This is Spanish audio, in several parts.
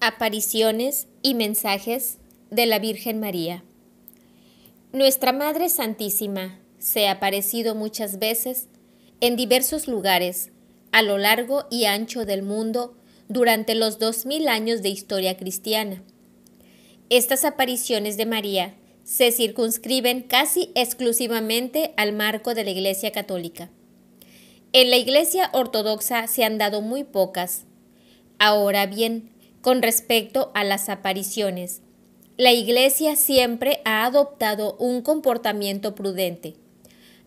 Apariciones y mensajes de la Virgen María. Nuestra Madre Santísima se ha aparecido muchas veces en diversos lugares a lo largo y ancho del mundo durante los dos mil años de historia cristiana. Estas apariciones de María se circunscriben casi exclusivamente al marco de la Iglesia Católica. En la Iglesia Ortodoxa se han dado muy pocas. Ahora bien, con respecto a las apariciones. La Iglesia siempre ha adoptado un comportamiento prudente.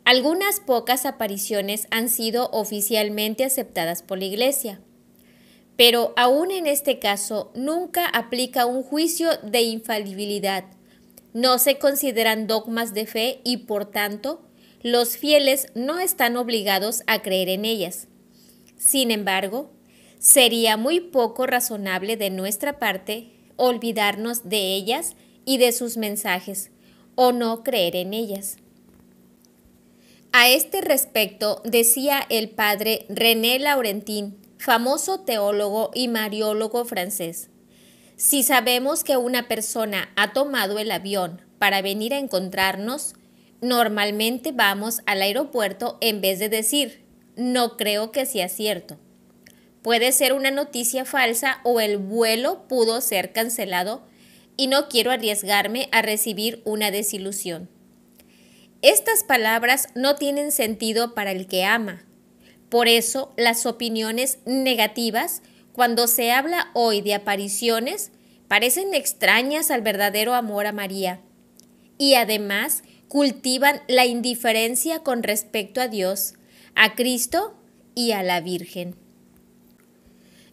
Algunas pocas apariciones han sido oficialmente aceptadas por la Iglesia, pero aún en este caso nunca aplica un juicio de infalibilidad. No se consideran dogmas de fe y por tanto los fieles no están obligados a creer en ellas. Sin embargo, Sería muy poco razonable de nuestra parte olvidarnos de ellas y de sus mensajes, o no creer en ellas. A este respecto decía el padre René Laurentin, famoso teólogo y mariólogo francés, si sabemos que una persona ha tomado el avión para venir a encontrarnos, normalmente vamos al aeropuerto en vez de decir, no creo que sea cierto. Puede ser una noticia falsa o el vuelo pudo ser cancelado y no quiero arriesgarme a recibir una desilusión. Estas palabras no tienen sentido para el que ama. Por eso las opiniones negativas, cuando se habla hoy de apariciones, parecen extrañas al verdadero amor a María. Y además cultivan la indiferencia con respecto a Dios, a Cristo y a la Virgen.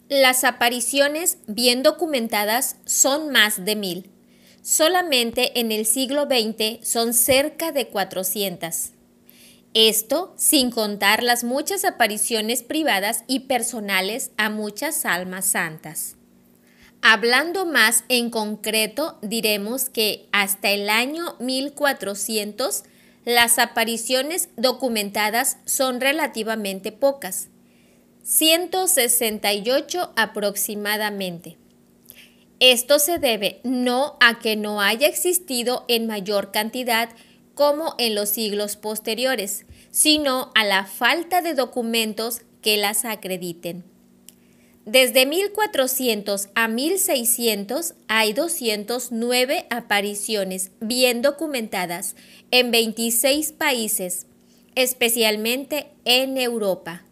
Las apariciones bien documentadas son más de mil. Solamente en el siglo XX son cerca de 400. Esto sin contar las muchas apariciones privadas y personales a muchas almas santas. Hablando más en concreto, diremos que hasta el año 1400 las apariciones documentadas son relativamente pocas 168 aproximadamente. Esto se debe no a que no haya existido en mayor cantidad como en los siglos posteriores, sino a la falta de documentos que las acrediten. Desde 1400 a 1600 hay 209 apariciones bien documentadas en 26 países, especialmente en Europa.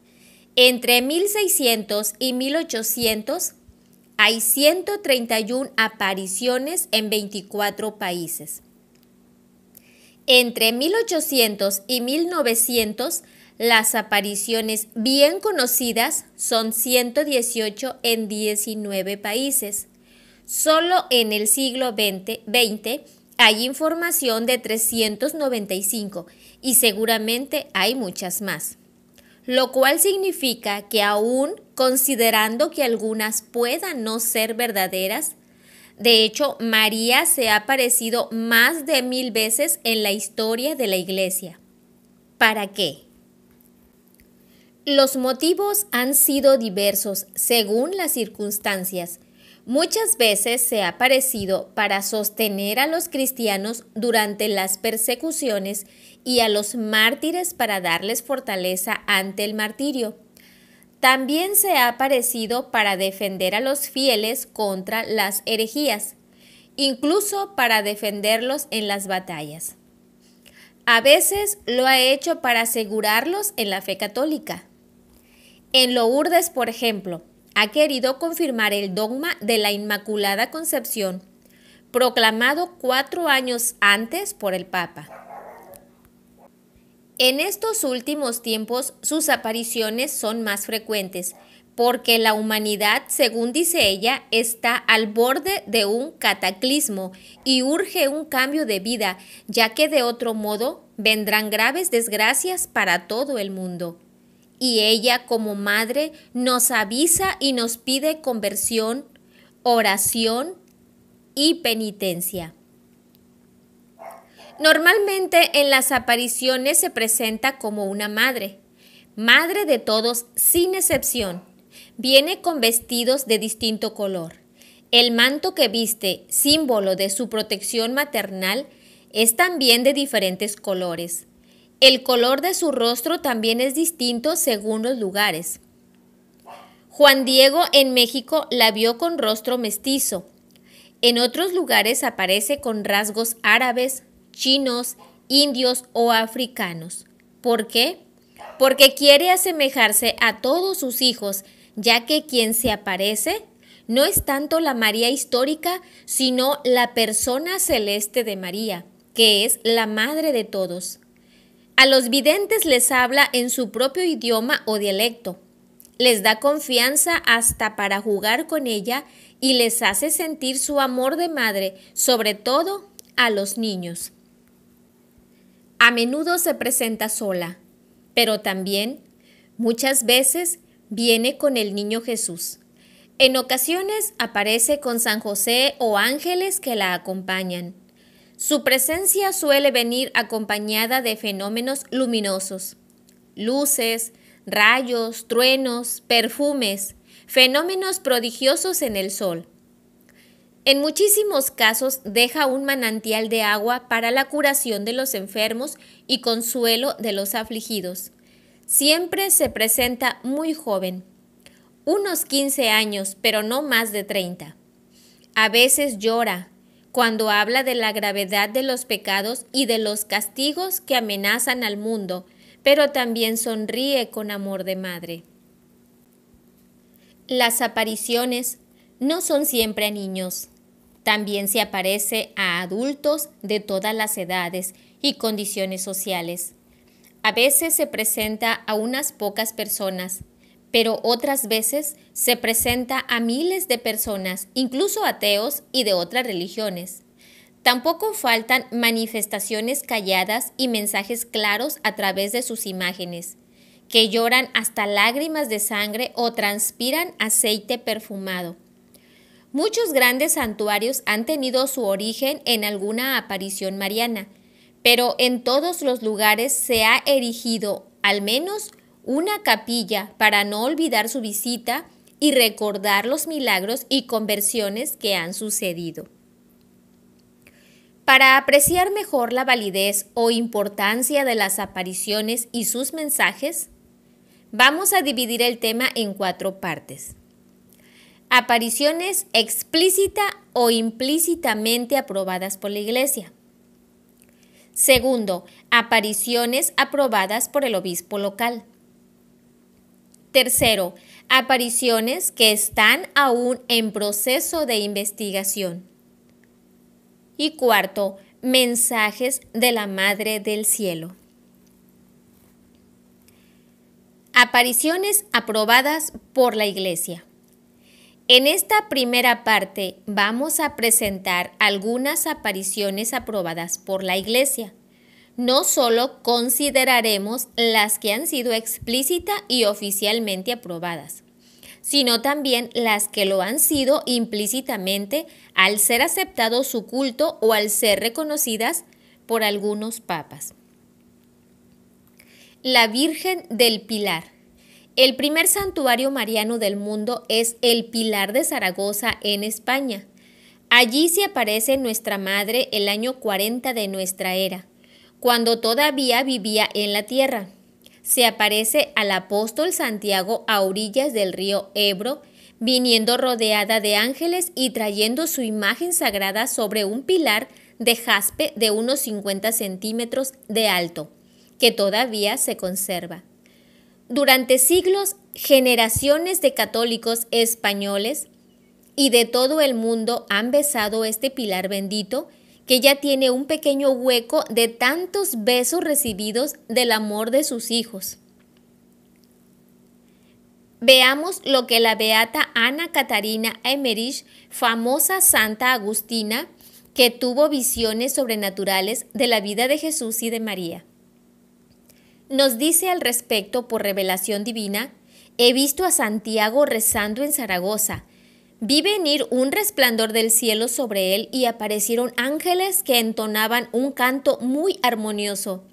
Entre 1600 y 1800 hay 131 apariciones en 24 países. Entre 1800 y 1900 las apariciones bien conocidas son 118 en 19 países. Solo en el siglo XX, hay información de 395 y seguramente hay muchas más lo cual significa que aún considerando que algunas puedan no ser verdaderas, de hecho, María se ha aparecido más de mil veces en la historia de la Iglesia. ¿Para qué? Los motivos han sido diversos según las circunstancias. Muchas veces se ha aparecido para sostener a los cristianos durante las persecuciones y a los mártires para darles fortaleza ante el martirio. También se ha aparecido para defender a los fieles contra las herejías, incluso para defenderlos en las batallas. A veces lo ha hecho para asegurarlos en la fe católica. En Lourdes, por ejemplo, ha querido confirmar el dogma de la Inmaculada Concepción, proclamado cuatro años antes por el Papa. En estos últimos tiempos sus apariciones son más frecuentes, porque la humanidad, según dice ella, está al borde de un cataclismo y urge un cambio de vida, ya que de otro modo vendrán graves desgracias para todo el mundo. Y ella como madre nos avisa y nos pide conversión, oración y penitencia. Normalmente en las apariciones se presenta como una madre, madre de todos sin excepción. Viene con vestidos de distinto color. El manto que viste, símbolo de su protección maternal, es también de diferentes colores. El color de su rostro también es distinto según los lugares. Juan Diego en México la vio con rostro mestizo. En otros lugares aparece con rasgos árabes, chinos, indios o africanos. ¿Por qué? Porque quiere asemejarse a todos sus hijos, ya que quien se aparece no es tanto la María histórica, sino la persona celeste de María, que es la madre de todos. A los videntes les habla en su propio idioma o dialecto. Les da confianza hasta para jugar con ella y les hace sentir su amor de madre, sobre todo a los niños a menudo se presenta sola, pero también muchas veces viene con el niño Jesús. En ocasiones aparece con San José o ángeles que la acompañan. Su presencia suele venir acompañada de fenómenos luminosos, luces, rayos, truenos, perfumes, fenómenos prodigiosos en el sol. En muchísimos casos deja un manantial de agua para la curación de los enfermos y consuelo de los afligidos. Siempre se presenta muy joven, unos 15 años, pero no más de 30. A veces llora cuando habla de la gravedad de los pecados y de los castigos que amenazan al mundo, pero también sonríe con amor de madre. Las apariciones no son siempre a niños. También se aparece a adultos de todas las edades y condiciones sociales. A veces se presenta a unas pocas personas, pero otras veces se presenta a miles de personas, incluso ateos y de otras religiones. Tampoco faltan manifestaciones calladas y mensajes claros a través de sus imágenes, que lloran hasta lágrimas de sangre o transpiran aceite perfumado. Muchos grandes santuarios han tenido su origen en alguna aparición mariana, pero en todos los lugares se ha erigido al menos una capilla para no olvidar su visita y recordar los milagros y conversiones que han sucedido. Para apreciar mejor la validez o importancia de las apariciones y sus mensajes, vamos a dividir el tema en cuatro partes apariciones explícita o implícitamente aprobadas por la Iglesia. Segundo, apariciones aprobadas por el obispo local. Tercero, apariciones que están aún en proceso de investigación. Y cuarto, mensajes de la Madre del Cielo. Apariciones aprobadas por la Iglesia. En esta primera parte vamos a presentar algunas apariciones aprobadas por la Iglesia. No solo consideraremos las que han sido explícita y oficialmente aprobadas, sino también las que lo han sido implícitamente al ser aceptado su culto o al ser reconocidas por algunos papas. La Virgen del Pilar el primer santuario mariano del mundo es el Pilar de Zaragoza en España. Allí se aparece nuestra madre el año 40 de nuestra era, cuando todavía vivía en la tierra. Se aparece al apóstol Santiago a orillas del río Ebro, viniendo rodeada de ángeles y trayendo su imagen sagrada sobre un pilar de jaspe de unos 50 centímetros de alto, que todavía se conserva. Durante siglos, generaciones de católicos españoles y de todo el mundo han besado este pilar bendito que ya tiene un pequeño hueco de tantos besos recibidos del amor de sus hijos. Veamos lo que la beata Ana Catarina Emerich, famosa santa agustina, que tuvo visiones sobrenaturales de la vida de Jesús y de María. Nos dice al respecto por revelación divina, he visto a Santiago rezando en Zaragoza. Vi venir un resplandor del cielo sobre él y aparecieron ángeles que entonaban un canto muy armonioso.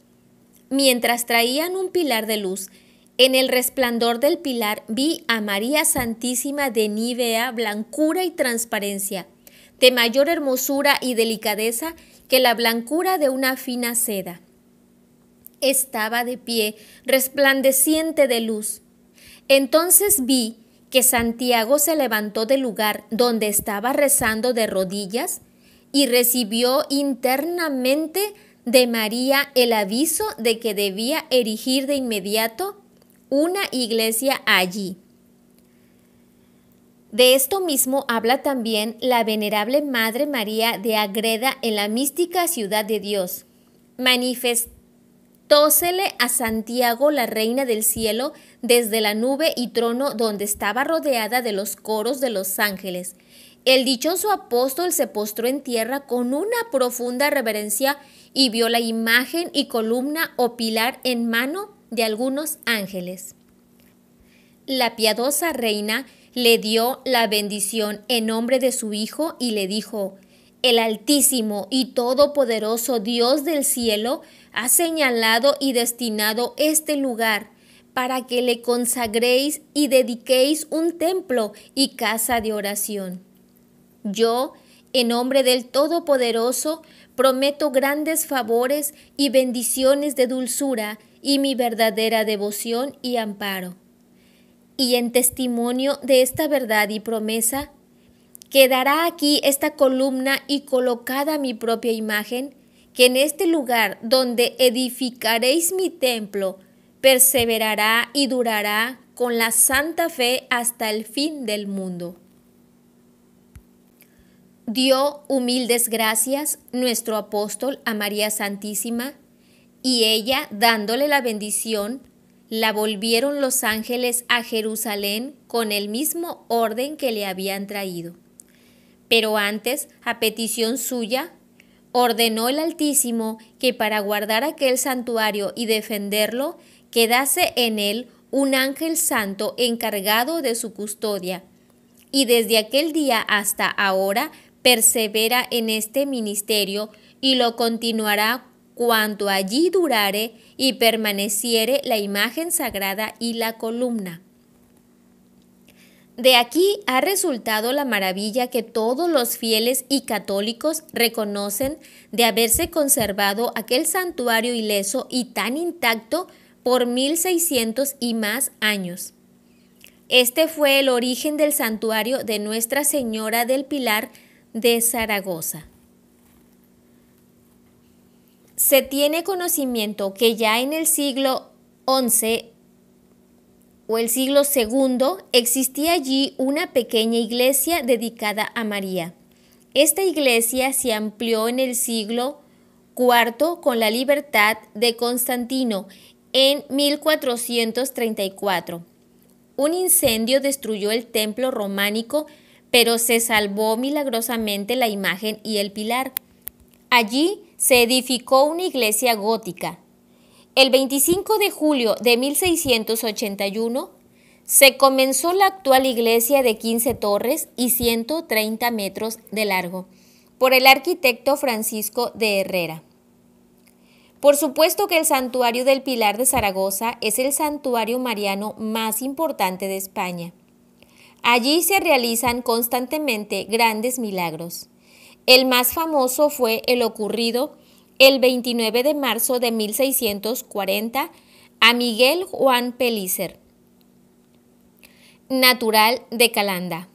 Mientras traían un pilar de luz, en el resplandor del pilar vi a María Santísima de Nivea, blancura y transparencia, de mayor hermosura y delicadeza que la blancura de una fina seda estaba de pie, resplandeciente de luz. Entonces vi que Santiago se levantó del lugar donde estaba rezando de rodillas y recibió internamente de María el aviso de que debía erigir de inmediato una iglesia allí. De esto mismo habla también la venerable Madre María de Agreda en la mística ciudad de Dios, manifestó Dósele a Santiago la reina del cielo desde la nube y trono donde estaba rodeada de los coros de los ángeles. El dichoso apóstol se postró en tierra con una profunda reverencia y vio la imagen y columna o pilar en mano de algunos ángeles. La piadosa reina le dio la bendición en nombre de su Hijo y le dijo, El Altísimo y Todopoderoso Dios del cielo, ha señalado y destinado este lugar para que le consagréis y dediquéis un templo y casa de oración. Yo, en nombre del Todopoderoso, prometo grandes favores y bendiciones de dulzura y mi verdadera devoción y amparo. Y en testimonio de esta verdad y promesa, quedará aquí esta columna y colocada mi propia imagen, que en este lugar donde edificaréis mi templo, perseverará y durará con la santa fe hasta el fin del mundo. Dio humildes gracias nuestro apóstol a María Santísima, y ella, dándole la bendición, la volvieron los ángeles a Jerusalén con el mismo orden que le habían traído. Pero antes, a petición suya, ordenó el Altísimo que para guardar aquel santuario y defenderlo, quedase en él un ángel santo encargado de su custodia. Y desde aquel día hasta ahora persevera en este ministerio y lo continuará cuanto allí durare y permaneciere la imagen sagrada y la columna. De aquí ha resultado la maravilla que todos los fieles y católicos reconocen de haberse conservado aquel santuario ileso y tan intacto por 1600 y más años. Este fue el origen del santuario de Nuestra Señora del Pilar de Zaragoza. Se tiene conocimiento que ya en el siglo XI el siglo II, existía allí una pequeña iglesia dedicada a María. Esta iglesia se amplió en el siglo IV con la libertad de Constantino en 1434. Un incendio destruyó el templo románico, pero se salvó milagrosamente la imagen y el pilar. Allí se edificó una iglesia gótica, el 25 de julio de 1681 se comenzó la actual iglesia de 15 torres y 130 metros de largo por el arquitecto Francisco de Herrera. Por supuesto que el santuario del Pilar de Zaragoza es el santuario mariano más importante de España. Allí se realizan constantemente grandes milagros. El más famoso fue el ocurrido el 29 de marzo de 1640 a Miguel Juan Pelícer, natural de Calanda.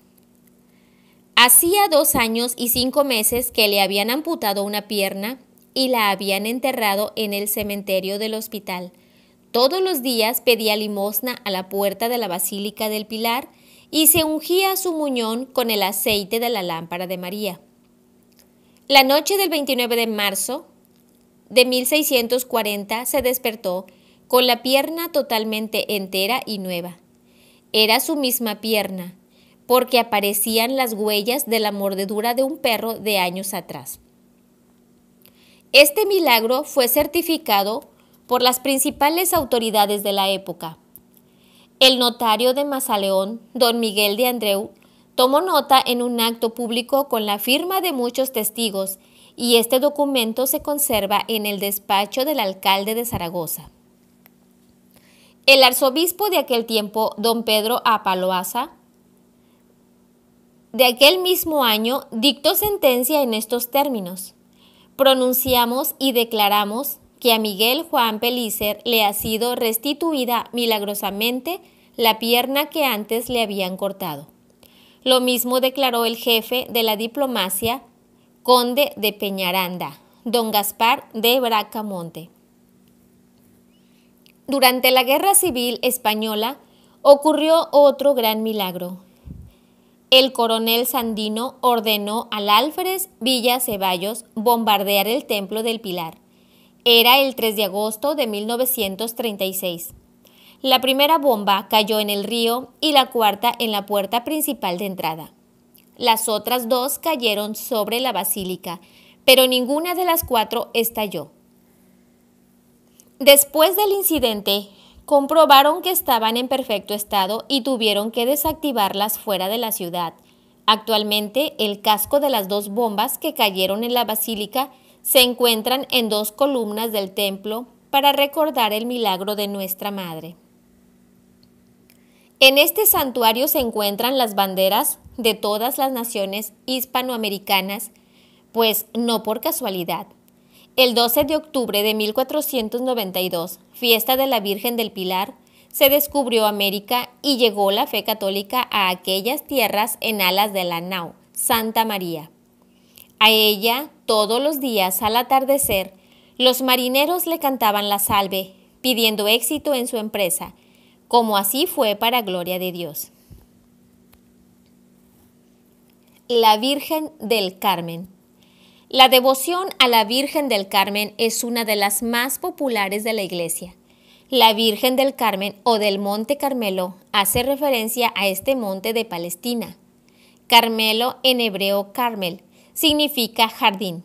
Hacía dos años y cinco meses que le habían amputado una pierna y la habían enterrado en el cementerio del hospital. Todos los días pedía limosna a la puerta de la Basílica del Pilar y se ungía su muñón con el aceite de la lámpara de María. La noche del 29 de marzo, de 1640 se despertó con la pierna totalmente entera y nueva. Era su misma pierna, porque aparecían las huellas de la mordedura de un perro de años atrás. Este milagro fue certificado por las principales autoridades de la época. El notario de Mazaleón, don Miguel de Andreu, tomó nota en un acto público con la firma de muchos testigos y este documento se conserva en el despacho del alcalde de Zaragoza. El arzobispo de aquel tiempo, don Pedro Apaloaza, de aquel mismo año, dictó sentencia en estos términos. Pronunciamos y declaramos que a Miguel Juan Pelícer le ha sido restituida milagrosamente la pierna que antes le habían cortado. Lo mismo declaró el jefe de la diplomacia, conde de Peñaranda, don Gaspar de Bracamonte. Durante la Guerra Civil Española ocurrió otro gran milagro. El coronel Sandino ordenó al Álvarez Villa Ceballos bombardear el Templo del Pilar. Era el 3 de agosto de 1936. La primera bomba cayó en el río y la cuarta en la puerta principal de entrada. Las otras dos cayeron sobre la basílica, pero ninguna de las cuatro estalló. Después del incidente, comprobaron que estaban en perfecto estado y tuvieron que desactivarlas fuera de la ciudad. Actualmente, el casco de las dos bombas que cayeron en la basílica se encuentran en dos columnas del templo para recordar el milagro de nuestra Madre. En este santuario se encuentran las banderas de todas las naciones hispanoamericanas, pues no por casualidad. El 12 de octubre de 1492, fiesta de la Virgen del Pilar, se descubrió América y llegó la fe católica a aquellas tierras en alas de la nau Santa María. A ella, todos los días al atardecer, los marineros le cantaban la salve, pidiendo éxito en su empresa, como así fue para gloria de Dios. la Virgen del Carmen. La devoción a la Virgen del Carmen es una de las más populares de la Iglesia. La Virgen del Carmen o del Monte Carmelo hace referencia a este monte de Palestina. Carmelo en hebreo Carmel significa jardín.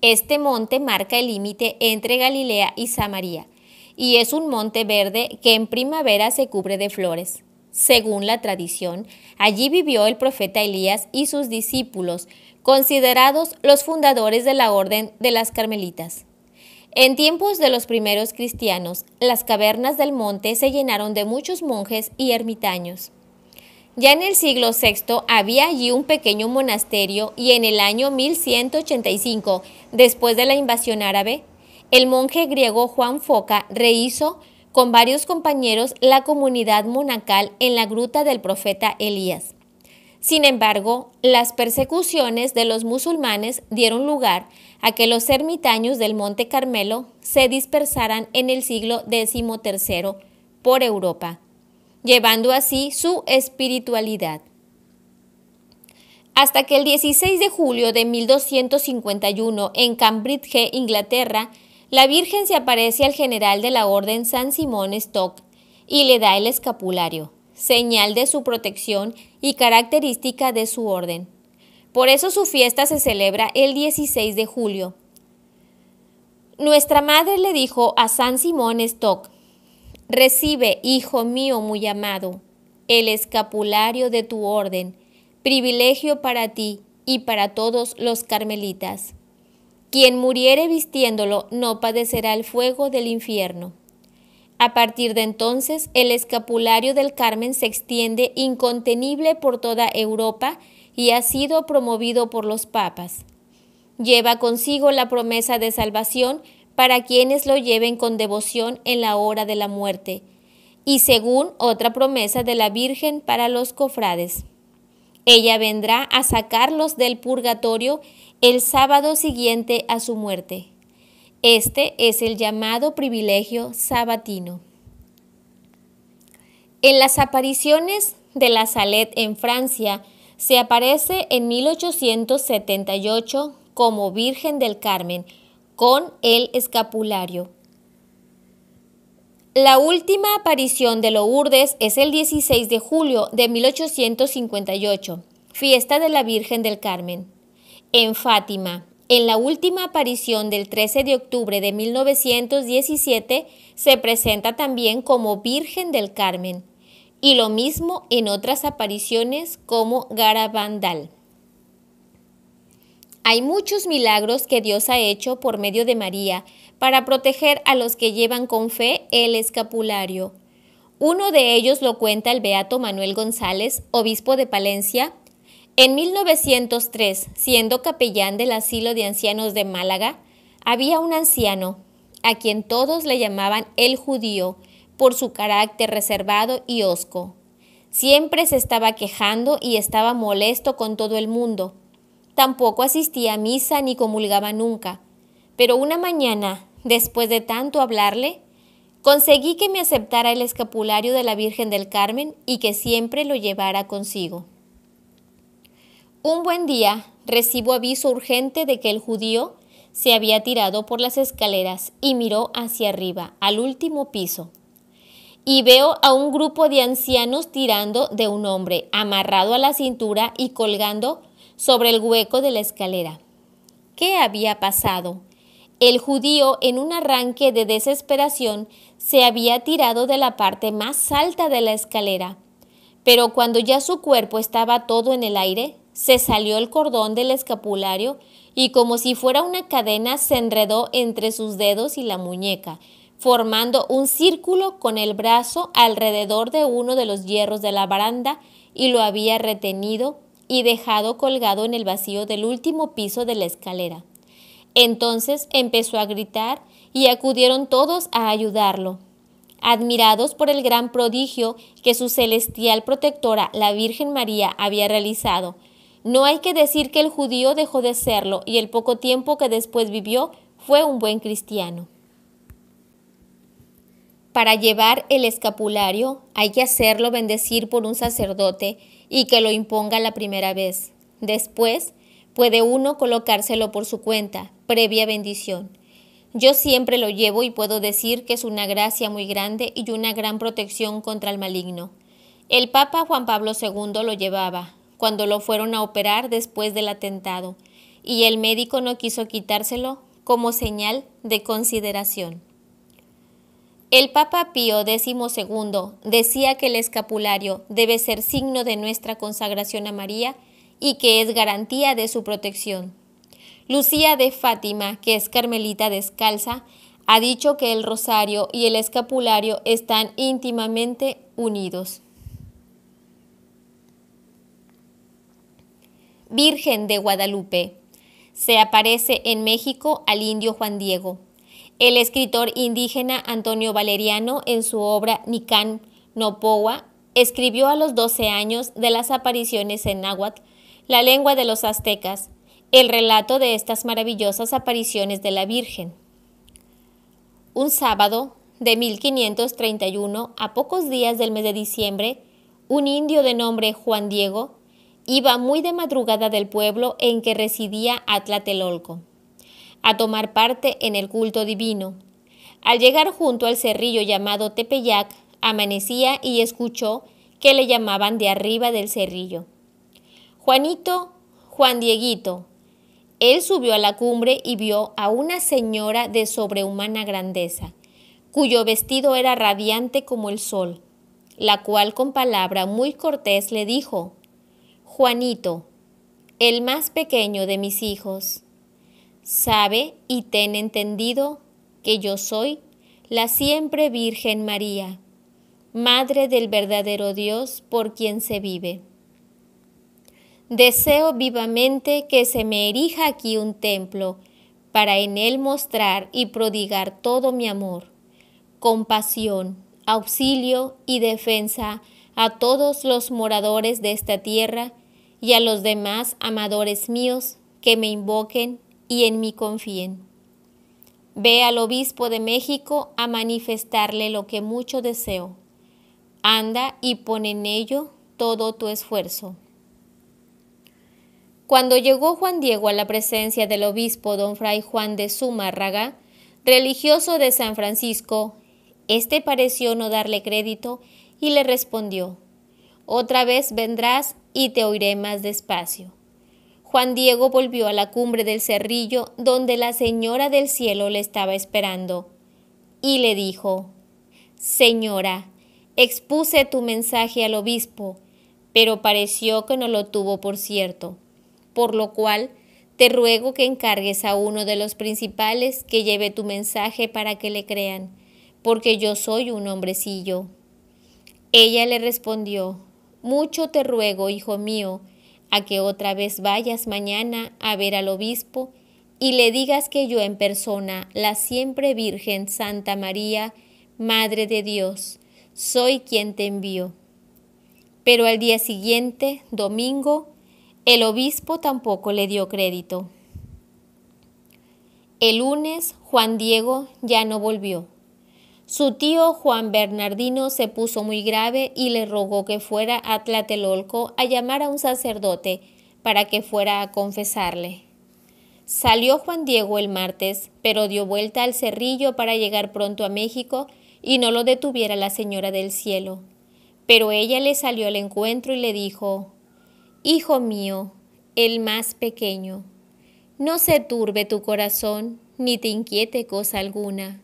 Este monte marca el límite entre Galilea y Samaria y es un monte verde que en primavera se cubre de flores. Según la tradición, allí vivió el profeta Elías y sus discípulos, considerados los fundadores de la orden de las Carmelitas. En tiempos de los primeros cristianos, las cavernas del monte se llenaron de muchos monjes y ermitaños. Ya en el siglo VI había allí un pequeño monasterio y en el año 1185, después de la invasión árabe, el monje griego Juan Foca rehizo con varios compañeros la comunidad monacal en la gruta del profeta Elías. Sin embargo, las persecuciones de los musulmanes dieron lugar a que los ermitaños del Monte Carmelo se dispersaran en el siglo XIII por Europa, llevando así su espiritualidad. Hasta que el 16 de julio de 1251 en Cambridge, Inglaterra, la Virgen se aparece al general de la Orden San Simón Stock y le da el escapulario, señal de su protección y característica de su orden. Por eso su fiesta se celebra el 16 de julio. Nuestra madre le dijo a San Simón Stock, Recibe, hijo mío muy amado, el escapulario de tu orden, privilegio para ti y para todos los carmelitas. Quien muriere vistiéndolo no padecerá el fuego del infierno. A partir de entonces, el escapulario del Carmen se extiende incontenible por toda Europa y ha sido promovido por los papas. Lleva consigo la promesa de salvación para quienes lo lleven con devoción en la hora de la muerte, y según otra promesa de la Virgen para los cofrades. Ella vendrá a sacarlos del purgatorio el sábado siguiente a su muerte. Este es el llamado privilegio sabatino. En las apariciones de la Salet en Francia, se aparece en 1878 como Virgen del Carmen con el escapulario la última aparición de Lourdes es el 16 de julio de 1858, fiesta de la Virgen del Carmen. En Fátima, en la última aparición del 13 de octubre de 1917, se presenta también como Virgen del Carmen, y lo mismo en otras apariciones como Garabandal. Hay muchos milagros que Dios ha hecho por medio de María para proteger a los que llevan con fe el escapulario. Uno de ellos lo cuenta el beato Manuel González, obispo de Palencia. En 1903, siendo capellán del asilo de ancianos de Málaga, había un anciano, a quien todos le llamaban el judío, por su carácter reservado y hosco. Siempre se estaba quejando y estaba molesto con todo el mundo Tampoco asistía a misa ni comulgaba nunca. Pero una mañana, después de tanto hablarle, conseguí que me aceptara el escapulario de la Virgen del Carmen y que siempre lo llevara consigo. Un buen día recibo aviso urgente de que el judío se había tirado por las escaleras y miró hacia arriba, al último piso. Y veo a un grupo de ancianos tirando de un hombre, amarrado a la cintura y colgando sobre el hueco de la escalera. ¿Qué había pasado? El judío, en un arranque de desesperación, se había tirado de la parte más alta de la escalera. Pero cuando ya su cuerpo estaba todo en el aire, se salió el cordón del escapulario y como si fuera una cadena se enredó entre sus dedos y la muñeca, formando un círculo con el brazo alrededor de uno de los hierros de la baranda y lo había retenido y dejado colgado en el vacío del último piso de la escalera. Entonces empezó a gritar y acudieron todos a ayudarlo. Admirados por el gran prodigio que su celestial protectora, la Virgen María, había realizado, no hay que decir que el judío dejó de serlo y el poco tiempo que después vivió fue un buen cristiano. Para llevar el escapulario hay que hacerlo bendecir por un sacerdote y que lo imponga la primera vez. Después puede uno colocárselo por su cuenta, previa bendición. Yo siempre lo llevo y puedo decir que es una gracia muy grande y una gran protección contra el maligno. El Papa Juan Pablo II lo llevaba cuando lo fueron a operar después del atentado, y el médico no quiso quitárselo como señal de consideración. El Papa Pío XII decía que el escapulario debe ser signo de nuestra consagración a María y que es garantía de su protección. Lucía de Fátima, que es carmelita descalza, ha dicho que el rosario y el escapulario están íntimamente unidos. Virgen de Guadalupe. Se aparece en México al indio Juan Diego. El escritor indígena Antonio Valeriano, en su obra Nican nopoa escribió a los 12 años de las apariciones en náhuatl, la lengua de los aztecas, el relato de estas maravillosas apariciones de la Virgen. Un sábado de 1531, a pocos días del mes de diciembre, un indio de nombre Juan Diego iba muy de madrugada del pueblo en que residía Atlatelolco a tomar parte en el culto divino. Al llegar junto al cerrillo llamado Tepeyac, amanecía y escuchó que le llamaban de arriba del cerrillo. Juanito, Juan Dieguito. Él subió a la cumbre y vio a una señora de sobrehumana grandeza, cuyo vestido era radiante como el sol, la cual con palabra muy cortés le dijo, Juanito, el más pequeño de mis hijos. Sabe y ten entendido que yo soy la siempre Virgen María, Madre del verdadero Dios por quien se vive. Deseo vivamente que se me erija aquí un templo, para en él mostrar y prodigar todo mi amor, compasión, auxilio y defensa a todos los moradores de esta tierra y a los demás amadores míos que me invoquen y en mí confíen. Ve al obispo de México a manifestarle lo que mucho deseo. Anda y pon en ello todo tu esfuerzo. Cuando llegó Juan Diego a la presencia del obispo don Fray Juan de Zumárraga, religioso de San Francisco, éste pareció no darle crédito y le respondió, Otra vez vendrás y te oiré más despacio. Juan Diego volvió a la cumbre del cerrillo donde la Señora del Cielo le estaba esperando y le dijo, Señora, expuse tu mensaje al obispo, pero pareció que no lo tuvo por cierto, por lo cual te ruego que encargues a uno de los principales que lleve tu mensaje para que le crean, porque yo soy un hombrecillo. Ella le respondió, Mucho te ruego, hijo mío, a que otra vez vayas mañana a ver al obispo y le digas que yo en persona, la siempre Virgen Santa María, Madre de Dios, soy quien te envío. Pero al día siguiente, domingo, el obispo tampoco le dio crédito. El lunes Juan Diego ya no volvió. Su tío Juan Bernardino se puso muy grave y le rogó que fuera a Tlatelolco a llamar a un sacerdote para que fuera a confesarle. Salió Juan Diego el martes, pero dio vuelta al cerrillo para llegar pronto a México y no lo detuviera la Señora del Cielo. Pero ella le salió al encuentro y le dijo, Hijo mío, el más pequeño, no se turbe tu corazón, ni te inquiete cosa alguna.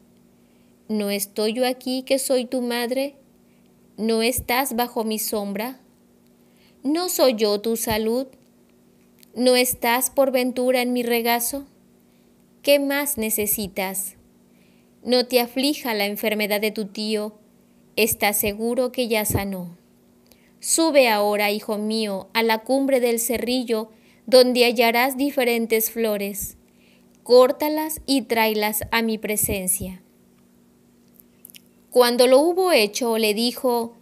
¿No estoy yo aquí que soy tu madre? ¿No estás bajo mi sombra? ¿No soy yo tu salud? ¿No estás por ventura en mi regazo? ¿Qué más necesitas? No te aflija la enfermedad de tu tío, está seguro que ya sanó. Sube ahora, hijo mío, a la cumbre del cerrillo, donde hallarás diferentes flores. Córtalas y tráelas a mi presencia. Cuando lo hubo hecho, le dijo,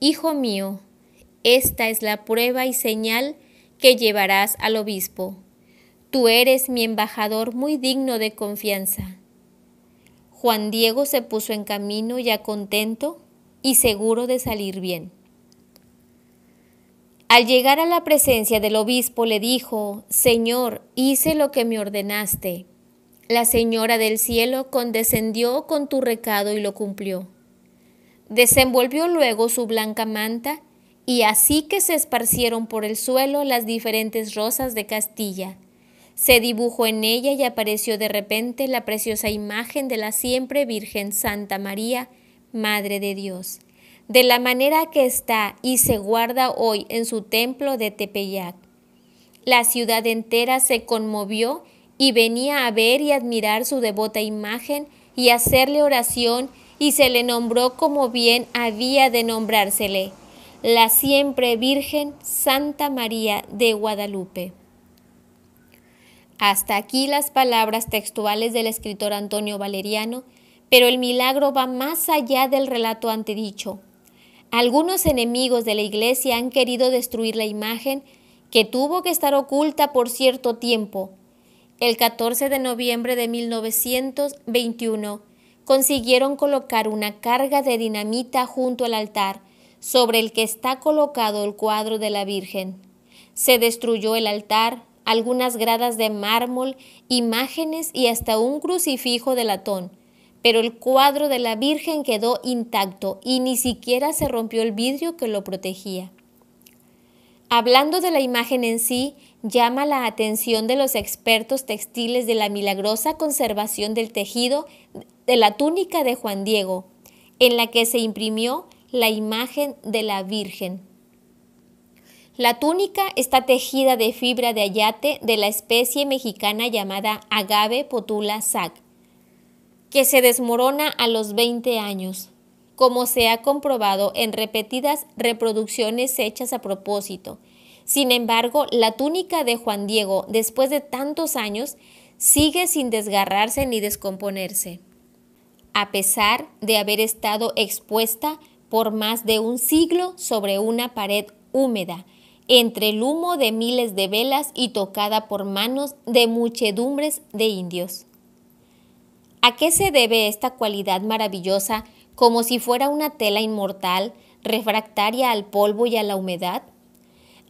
Hijo mío, esta es la prueba y señal que llevarás al obispo. Tú eres mi embajador muy digno de confianza. Juan Diego se puso en camino ya contento y seguro de salir bien. Al llegar a la presencia del obispo le dijo, Señor, hice lo que me ordenaste. La Señora del Cielo condescendió con tu recado y lo cumplió. Desenvolvió luego su blanca manta y así que se esparcieron por el suelo las diferentes rosas de Castilla. Se dibujó en ella y apareció de repente la preciosa imagen de la siempre Virgen Santa María, Madre de Dios, de la manera que está y se guarda hoy en su templo de Tepeyac. La ciudad entera se conmovió y venía a ver y admirar su devota imagen y hacerle oración y se le nombró como bien había de nombrársele, la siempre Virgen Santa María de Guadalupe. Hasta aquí las palabras textuales del escritor Antonio Valeriano, pero el milagro va más allá del relato antedicho. Algunos enemigos de la Iglesia han querido destruir la imagen, que tuvo que estar oculta por cierto tiempo, el 14 de noviembre de 1921 consiguieron colocar una carga de dinamita junto al altar, sobre el que está colocado el cuadro de la Virgen. Se destruyó el altar, algunas gradas de mármol, imágenes y hasta un crucifijo de latón, pero el cuadro de la Virgen quedó intacto y ni siquiera se rompió el vidrio que lo protegía. Hablando de la imagen en sí, llama la atención de los expertos textiles de la milagrosa conservación del tejido de la túnica de Juan Diego, en la que se imprimió la imagen de la Virgen. La túnica está tejida de fibra de ayate de la especie mexicana llamada agave potula sac, que se desmorona a los 20 años, como se ha comprobado en repetidas reproducciones hechas a propósito, sin embargo, la túnica de Juan Diego, después de tantos años, sigue sin desgarrarse ni descomponerse, a pesar de haber estado expuesta por más de un siglo sobre una pared húmeda, entre el humo de miles de velas y tocada por manos de muchedumbres de indios. ¿A qué se debe esta cualidad maravillosa, como si fuera una tela inmortal, refractaria al polvo y a la humedad?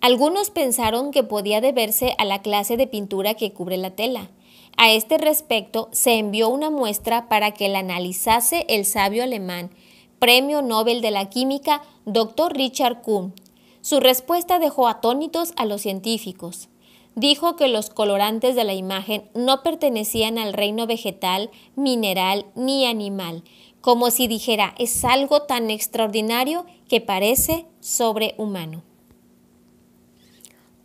Algunos pensaron que podía deberse a la clase de pintura que cubre la tela. A este respecto, se envió una muestra para que la analizase el sabio alemán, premio Nobel de la Química, Dr. Richard Kuhn. Su respuesta dejó atónitos a los científicos. Dijo que los colorantes de la imagen no pertenecían al reino vegetal, mineral ni animal, como si dijera es algo tan extraordinario que parece sobrehumano.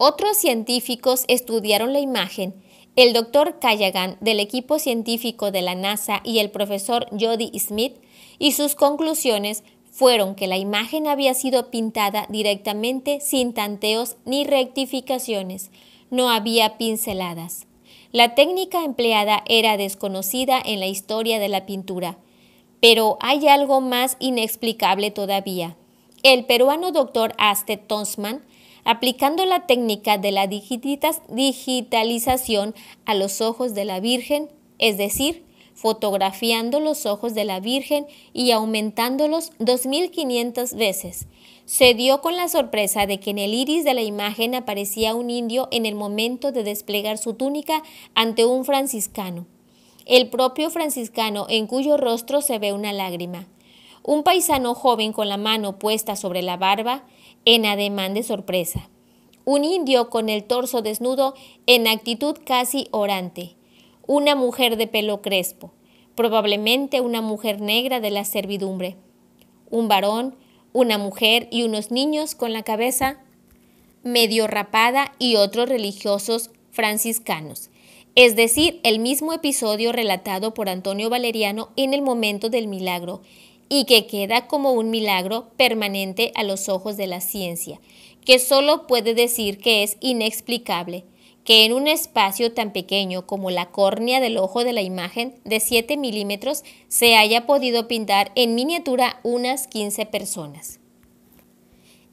Otros científicos estudiaron la imagen. El doctor Callaghan del equipo científico de la NASA y el profesor Jody Smith y sus conclusiones fueron que la imagen había sido pintada directamente sin tanteos ni rectificaciones. No había pinceladas. La técnica empleada era desconocida en la historia de la pintura. Pero hay algo más inexplicable todavía. El peruano doctor Aste Tonsman aplicando la técnica de la digitalización a los ojos de la Virgen, es decir, fotografiando los ojos de la Virgen y aumentándolos 2.500 veces. Se dio con la sorpresa de que en el iris de la imagen aparecía un indio en el momento de desplegar su túnica ante un franciscano, el propio franciscano en cuyo rostro se ve una lágrima. Un paisano joven con la mano puesta sobre la barba en ademán de sorpresa. Un indio con el torso desnudo en actitud casi orante. Una mujer de pelo crespo, probablemente una mujer negra de la servidumbre. Un varón, una mujer y unos niños con la cabeza medio rapada y otros religiosos franciscanos. Es decir, el mismo episodio relatado por Antonio Valeriano en el momento del milagro, y que queda como un milagro permanente a los ojos de la ciencia, que solo puede decir que es inexplicable que en un espacio tan pequeño como la córnea del ojo de la imagen de 7 milímetros se haya podido pintar en miniatura unas 15 personas.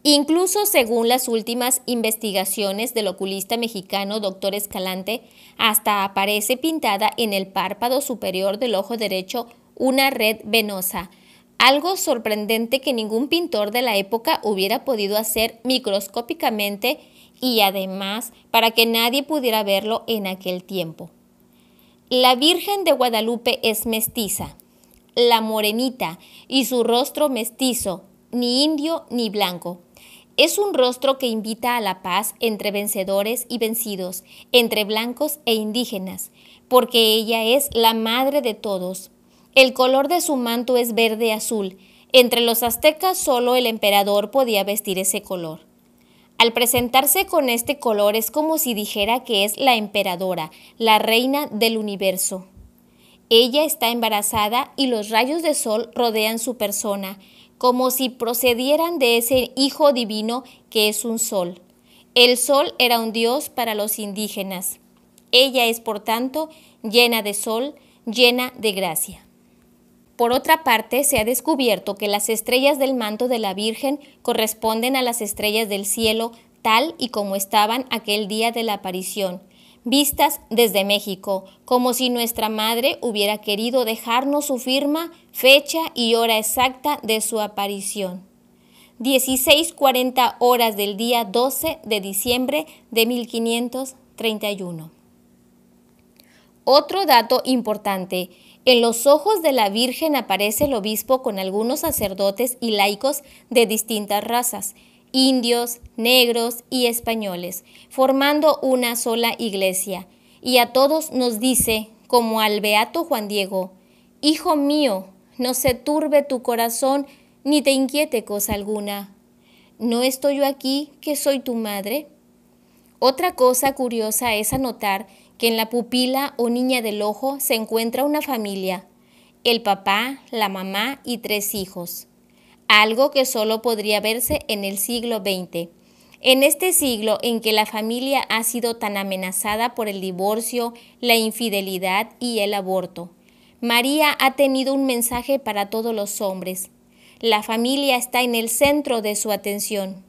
Incluso según las últimas investigaciones del oculista mexicano Dr. Escalante, hasta aparece pintada en el párpado superior del ojo derecho una red venosa, algo sorprendente que ningún pintor de la época hubiera podido hacer microscópicamente y además para que nadie pudiera verlo en aquel tiempo. La Virgen de Guadalupe es mestiza, la morenita y su rostro mestizo, ni indio ni blanco. Es un rostro que invita a la paz entre vencedores y vencidos, entre blancos e indígenas, porque ella es la madre de todos, el color de su manto es verde azul. Entre los aztecas solo el emperador podía vestir ese color. Al presentarse con este color es como si dijera que es la emperadora, la reina del universo. Ella está embarazada y los rayos de sol rodean su persona, como si procedieran de ese hijo divino que es un sol. El sol era un dios para los indígenas. Ella es, por tanto, llena de sol, llena de gracia. Por otra parte, se ha descubierto que las estrellas del manto de la Virgen corresponden a las estrellas del cielo tal y como estaban aquel día de la aparición, vistas desde México, como si nuestra madre hubiera querido dejarnos su firma, fecha y hora exacta de su aparición. 16.40 horas del día 12 de diciembre de 1531. Otro dato importante en los ojos de la Virgen aparece el obispo con algunos sacerdotes y laicos de distintas razas, indios, negros y españoles, formando una sola iglesia. Y a todos nos dice, como al beato Juan Diego, Hijo mío, no se turbe tu corazón ni te inquiete cosa alguna. ¿No estoy yo aquí que soy tu madre? Otra cosa curiosa es anotar que en la pupila o niña del ojo se encuentra una familia, el papá, la mamá y tres hijos, algo que solo podría verse en el siglo XX. En este siglo en que la familia ha sido tan amenazada por el divorcio, la infidelidad y el aborto, María ha tenido un mensaje para todos los hombres. La familia está en el centro de su atención.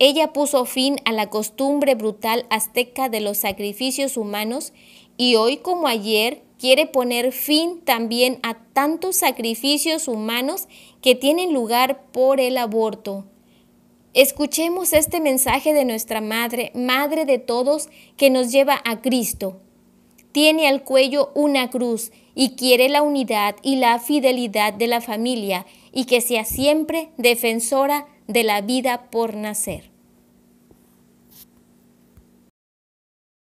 Ella puso fin a la costumbre brutal azteca de los sacrificios humanos y hoy como ayer quiere poner fin también a tantos sacrificios humanos que tienen lugar por el aborto. Escuchemos este mensaje de nuestra Madre, Madre de todos, que nos lleva a Cristo. Tiene al cuello una cruz y quiere la unidad y la fidelidad de la familia y que sea siempre defensora de la vida por nacer.